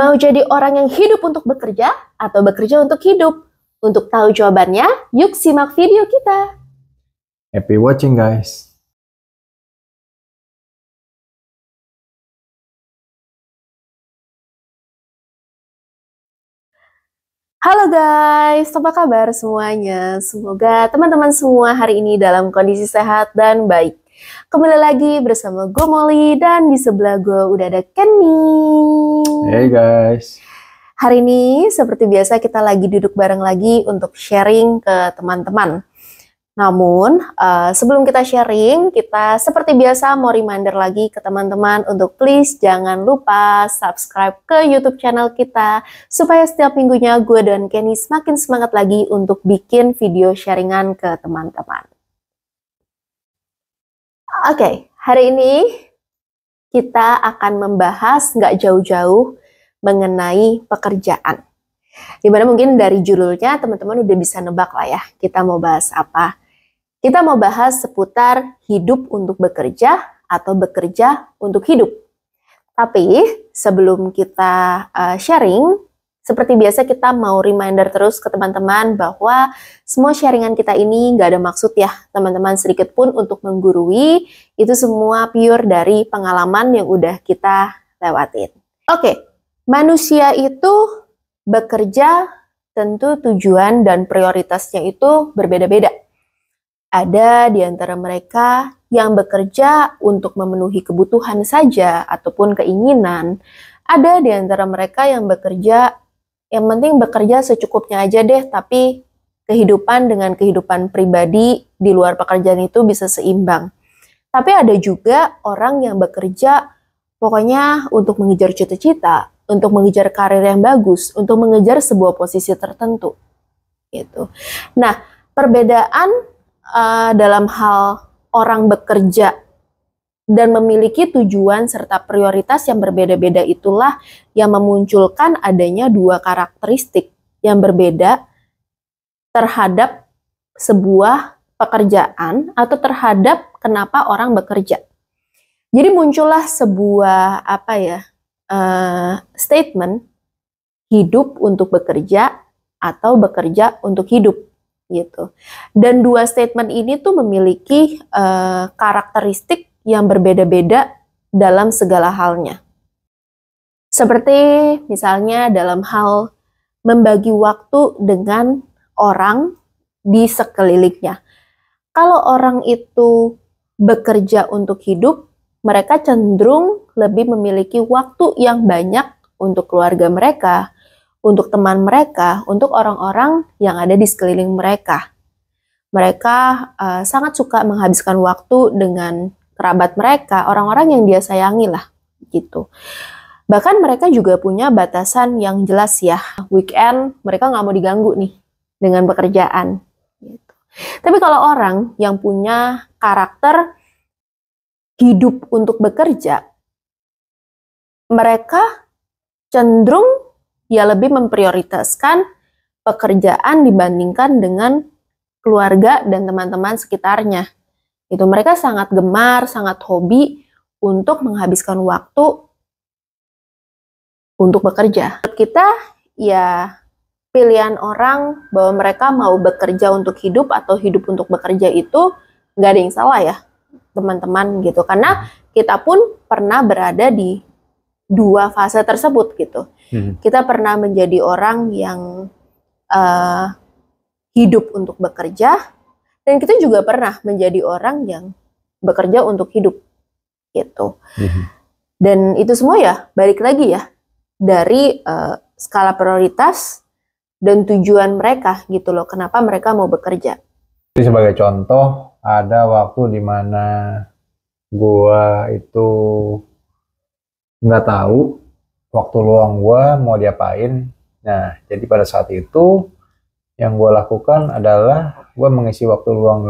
Mau jadi orang yang hidup untuk bekerja atau bekerja untuk hidup? Untuk tahu jawabannya, yuk simak video kita. Happy watching guys. Halo guys, apa kabar semuanya? Semoga teman-teman semua hari ini dalam kondisi sehat dan baik. Kembali lagi bersama gue Molly dan di sebelah gue udah ada Kenny. Hey guys. Hari ini seperti biasa kita lagi duduk bareng lagi untuk sharing ke teman-teman. Namun uh, sebelum kita sharing, kita seperti biasa mau reminder lagi ke teman-teman untuk please jangan lupa subscribe ke YouTube channel kita supaya setiap minggunya gue dan Kenny semakin semangat lagi untuk bikin video sharingan ke teman-teman. Oke, okay, hari ini kita akan membahas nggak jauh-jauh mengenai pekerjaan. Dimana mungkin dari judulnya teman-teman udah bisa nebak lah ya, kita mau bahas apa. Kita mau bahas seputar hidup untuk bekerja atau bekerja untuk hidup. Tapi sebelum kita eh, sharing, seperti biasa kita mau reminder terus ke teman-teman bahwa semua sharingan kita ini nggak ada maksud ya teman-teman sedikit pun untuk menggurui, itu semua pure dari pengalaman yang udah kita lewatin. Oke, manusia itu bekerja tentu tujuan dan prioritasnya itu berbeda-beda. Ada di antara mereka yang bekerja untuk memenuhi kebutuhan saja ataupun keinginan, ada di antara mereka yang bekerja yang penting bekerja secukupnya aja deh, tapi kehidupan dengan kehidupan pribadi di luar pekerjaan itu bisa seimbang. Tapi ada juga orang yang bekerja pokoknya untuk mengejar cita-cita, untuk mengejar karir yang bagus, untuk mengejar sebuah posisi tertentu. Gitu. Nah, perbedaan uh, dalam hal orang bekerja dan memiliki tujuan serta prioritas yang berbeda-beda itulah yang memunculkan adanya dua karakteristik yang berbeda terhadap sebuah pekerjaan atau terhadap kenapa orang bekerja. Jadi muncullah sebuah apa ya uh, statement hidup untuk bekerja atau bekerja untuk hidup gitu. Dan dua statement ini tuh memiliki uh, karakteristik yang berbeda-beda dalam segala halnya. Seperti misalnya dalam hal membagi waktu dengan orang di sekelilingnya. Kalau orang itu bekerja untuk hidup, mereka cenderung lebih memiliki waktu yang banyak untuk keluarga mereka, untuk teman mereka, untuk orang-orang yang ada di sekeliling mereka. Mereka uh, sangat suka menghabiskan waktu dengan kerabat mereka, orang-orang yang dia sayangi lah gitu. Bahkan mereka juga punya batasan yang jelas ya. Weekend mereka nggak mau diganggu nih dengan pekerjaan. Gitu. Tapi kalau orang yang punya karakter hidup untuk bekerja, mereka cenderung ya lebih memprioritaskan pekerjaan dibandingkan dengan keluarga dan teman-teman sekitarnya itu mereka sangat gemar, sangat hobi untuk menghabiskan waktu untuk bekerja. kita ya pilihan orang bahwa mereka mau bekerja untuk hidup atau hidup untuk bekerja itu nggak ada yang salah ya teman-teman gitu karena kita pun pernah berada di dua fase tersebut gitu hmm. kita pernah menjadi orang yang uh, hidup untuk bekerja dan kita juga pernah menjadi orang yang bekerja untuk hidup gitu. Mhm. Dan itu semua ya balik lagi ya dari uh, skala prioritas dan tujuan mereka gitu loh. Kenapa mereka mau bekerja? Jadi sebagai contoh ada waktu di mana gua itu nggak tahu waktu luang gua mau diapain. Nah, jadi pada saat itu yang gue lakukan adalah gue mengisi waktu luang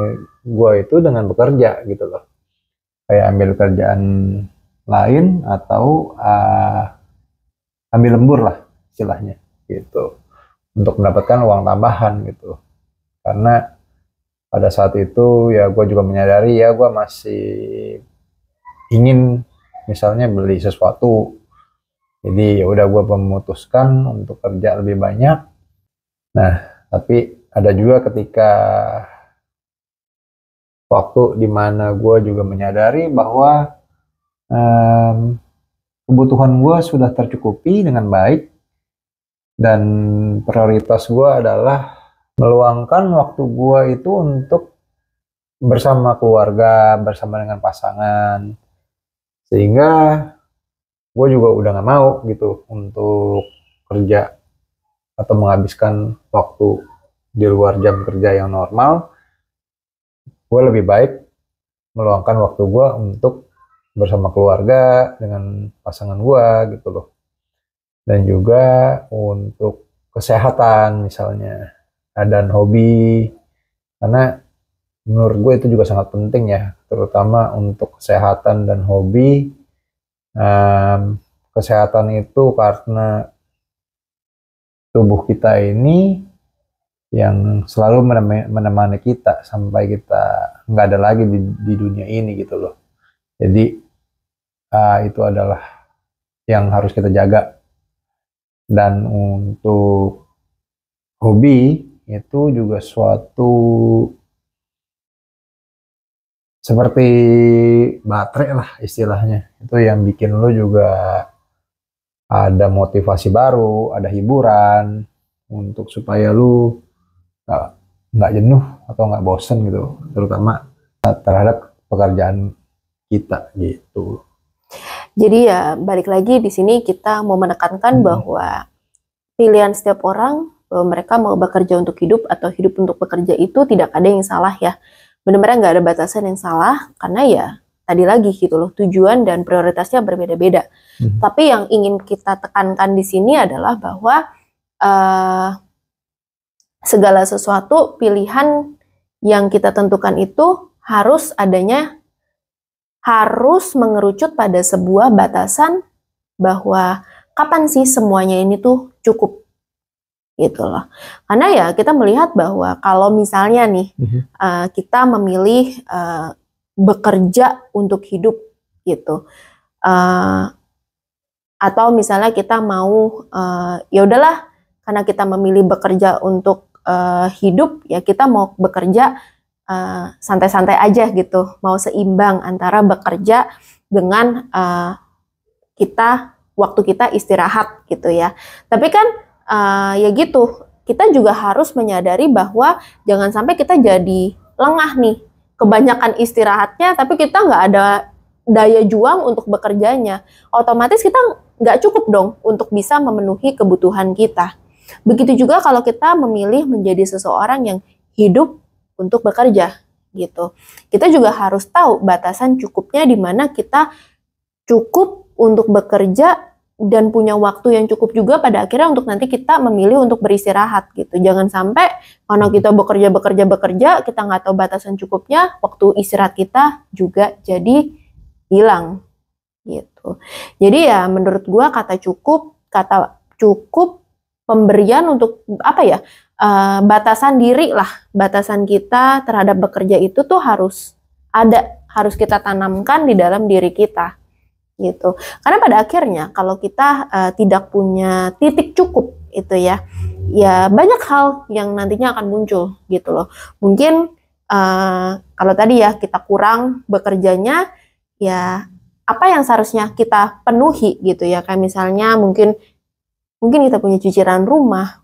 gue itu dengan bekerja gitu loh kayak ambil kerjaan lain atau uh, ambil lembur lah istilahnya gitu untuk mendapatkan uang tambahan gitu karena pada saat itu ya gue juga menyadari ya gue masih ingin misalnya beli sesuatu jadi ya udah gue memutuskan untuk kerja lebih banyak nah tapi ada juga ketika waktu di mana gue juga menyadari bahwa um, kebutuhan gue sudah tercukupi dengan baik dan prioritas gue adalah meluangkan waktu gue itu untuk bersama keluarga, bersama dengan pasangan, sehingga gue juga udah gak mau gitu untuk kerja atau menghabiskan waktu di luar jam kerja yang normal, gue lebih baik meluangkan waktu gue untuk bersama keluarga dengan pasangan gue gitu loh. Dan juga untuk kesehatan misalnya dan hobi karena menurut gue itu juga sangat penting ya terutama untuk kesehatan dan hobi um, kesehatan itu karena tubuh kita ini yang selalu menemani kita sampai kita nggak ada lagi di, di dunia ini gitu loh. Jadi uh, itu adalah yang harus kita jaga. Dan untuk hobi itu juga suatu seperti baterai lah istilahnya. Itu yang bikin lo juga ada motivasi baru, ada hiburan untuk supaya lu nggak jenuh atau nggak bosen gitu, terutama terhadap pekerjaan kita gitu. Jadi ya balik lagi di sini kita mau menekankan hmm. bahwa pilihan setiap orang bahwa eh, mereka mau bekerja untuk hidup atau hidup untuk bekerja itu tidak ada yang salah ya. Benar-benar nggak ada batasan yang salah karena ya tadi lagi gitu loh tujuan dan prioritasnya berbeda-beda. Hmm. Tapi yang ingin kita tekankan di sini adalah bahwa uh, segala sesuatu pilihan yang kita tentukan itu harus adanya harus mengerucut pada sebuah batasan bahwa kapan sih semuanya ini tuh cukup gitu loh. Karena ya kita melihat bahwa kalau misalnya nih mm -hmm. uh, kita memilih uh, bekerja untuk hidup gitu uh, atau misalnya kita mau uh, ya udahlah karena kita memilih bekerja untuk uh, hidup ya kita mau bekerja santai-santai uh, aja gitu mau seimbang antara bekerja dengan uh, kita waktu kita istirahat gitu ya tapi kan uh, ya gitu kita juga harus menyadari bahwa jangan sampai kita jadi lengah nih kebanyakan istirahatnya tapi kita nggak ada daya juang untuk bekerjanya otomatis kita nggak cukup dong untuk bisa memenuhi kebutuhan kita begitu juga kalau kita memilih menjadi seseorang yang hidup untuk bekerja gitu kita juga harus tahu batasan cukupnya di mana kita cukup untuk bekerja dan punya waktu yang cukup juga pada akhirnya untuk nanti kita memilih untuk beristirahat gitu. Jangan sampai karena hmm. kita bekerja bekerja bekerja kita nggak tahu batasan cukupnya waktu istirahat kita juga jadi hilang gitu. Jadi ya menurut gua kata cukup kata cukup pemberian untuk apa ya uh, batasan diri lah batasan kita terhadap bekerja itu tuh harus ada harus kita tanamkan di dalam diri kita gitu. Karena pada akhirnya kalau kita uh, tidak punya titik cukup itu ya, ya banyak hal yang nantinya akan muncul gitu loh. Mungkin uh, kalau tadi ya kita kurang bekerjanya, ya apa yang seharusnya kita penuhi gitu ya. Kayak misalnya mungkin mungkin kita punya cicilan rumah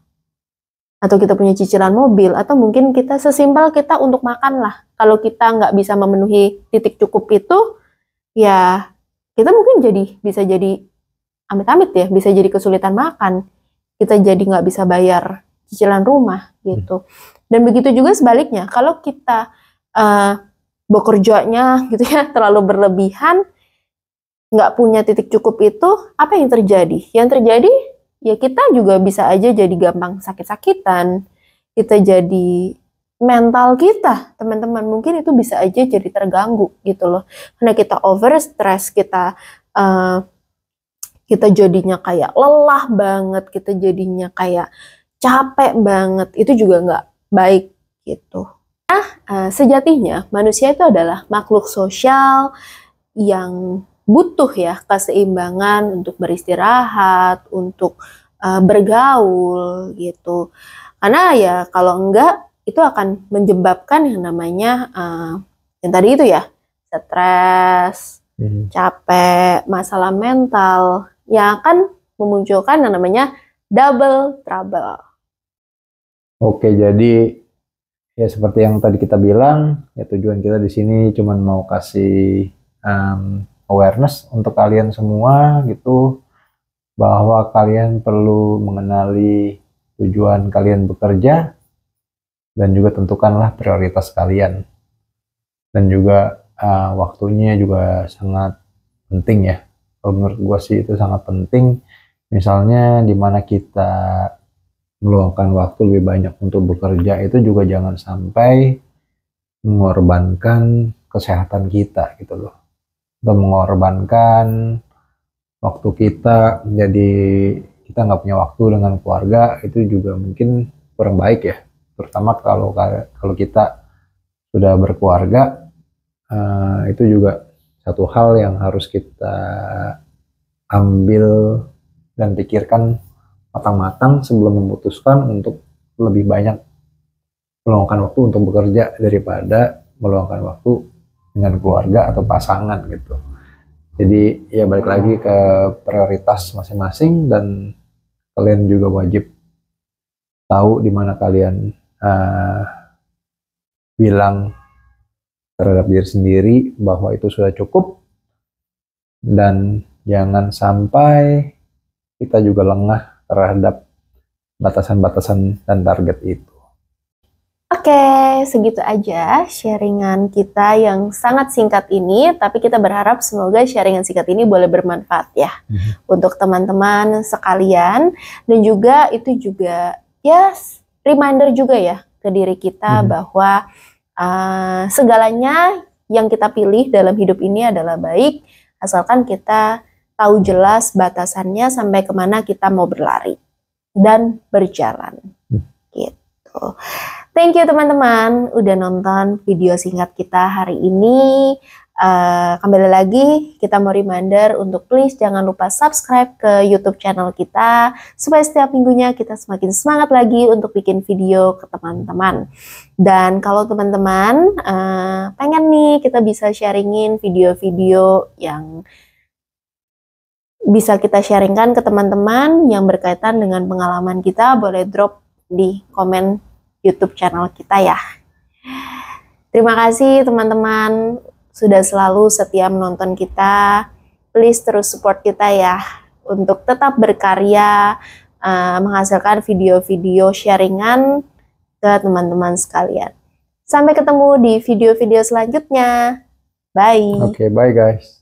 atau kita punya cicilan mobil atau mungkin kita sesimpel kita untuk makan lah. Kalau kita nggak bisa memenuhi titik cukup itu, ya kita mungkin jadi bisa jadi amit-amit ya, bisa jadi kesulitan makan, kita jadi nggak bisa bayar cicilan rumah gitu. Hmm. Dan begitu juga sebaliknya, kalau kita uh, bekerjanya gitu ya terlalu berlebihan, nggak punya titik cukup itu, apa yang terjadi? Yang terjadi ya kita juga bisa aja jadi gampang sakit-sakitan, kita jadi mental kita, teman-teman. Mungkin itu bisa aja jadi terganggu gitu loh. Karena kita over stress, kita uh, kita jadinya kayak lelah banget, kita jadinya kayak capek banget. Itu juga nggak baik gitu. Nah, eh, sejatinya manusia itu adalah makhluk sosial yang butuh ya keseimbangan untuk beristirahat, untuk uh, bergaul gitu. Karena ya kalau enggak itu akan menyebabkan yang namanya uh, yang tadi itu ya stres, hmm. capek, masalah mental yang akan memunculkan yang namanya double trouble. Oke, jadi ya seperti yang tadi kita bilang, ya tujuan kita di sini cuma mau kasih um, awareness untuk kalian semua gitu bahwa kalian perlu mengenali tujuan kalian bekerja dan juga tentukanlah prioritas kalian dan juga uh, waktunya juga sangat penting ya kalau menurut gue sih itu sangat penting misalnya dimana kita meluangkan waktu lebih banyak untuk bekerja itu juga jangan sampai mengorbankan kesehatan kita gitu loh atau mengorbankan waktu kita jadi kita nggak punya waktu dengan keluarga itu juga mungkin kurang baik ya terutama kalau kalau kita sudah berkeluarga uh, itu juga satu hal yang harus kita ambil dan pikirkan matang-matang sebelum memutuskan untuk lebih banyak meluangkan waktu untuk bekerja daripada meluangkan waktu dengan keluarga atau pasangan gitu. Jadi ya balik lagi ke prioritas masing-masing dan kalian juga wajib tahu di mana kalian uh, bilang terhadap diri sendiri bahwa itu sudah cukup dan jangan sampai kita juga lengah terhadap batasan-batasan dan target itu. Oke, segitu aja sharingan kita yang sangat singkat ini, tapi kita berharap semoga sharingan singkat ini boleh bermanfaat ya mm-hmm. untuk teman-teman sekalian dan juga itu juga ya yes, reminder juga ya ke diri kita hmm. bahwa uh, segalanya yang kita pilih dalam hidup ini adalah baik asalkan kita tahu jelas batasannya sampai kemana kita mau berlari dan berjalan hmm. gitu. Thank you teman-teman udah nonton video singkat kita hari ini. Eh, kembali lagi kita mau reminder untuk please jangan lupa subscribe ke YouTube channel kita supaya setiap minggunya kita semakin semangat lagi untuk bikin video ke teman-teman. Dan kalau teman-teman uh, pengen nih kita bisa sharingin video-video yang bisa kita sharingkan ke teman-teman yang berkaitan dengan pengalaman kita boleh drop di komen YouTube channel kita ya. Terima kasih teman-teman sudah selalu setia menonton kita. Please terus support kita ya untuk tetap berkarya, uh, menghasilkan video-video sharingan ke teman-teman sekalian. Sampai ketemu di video-video selanjutnya. Bye. Oke, okay, bye guys.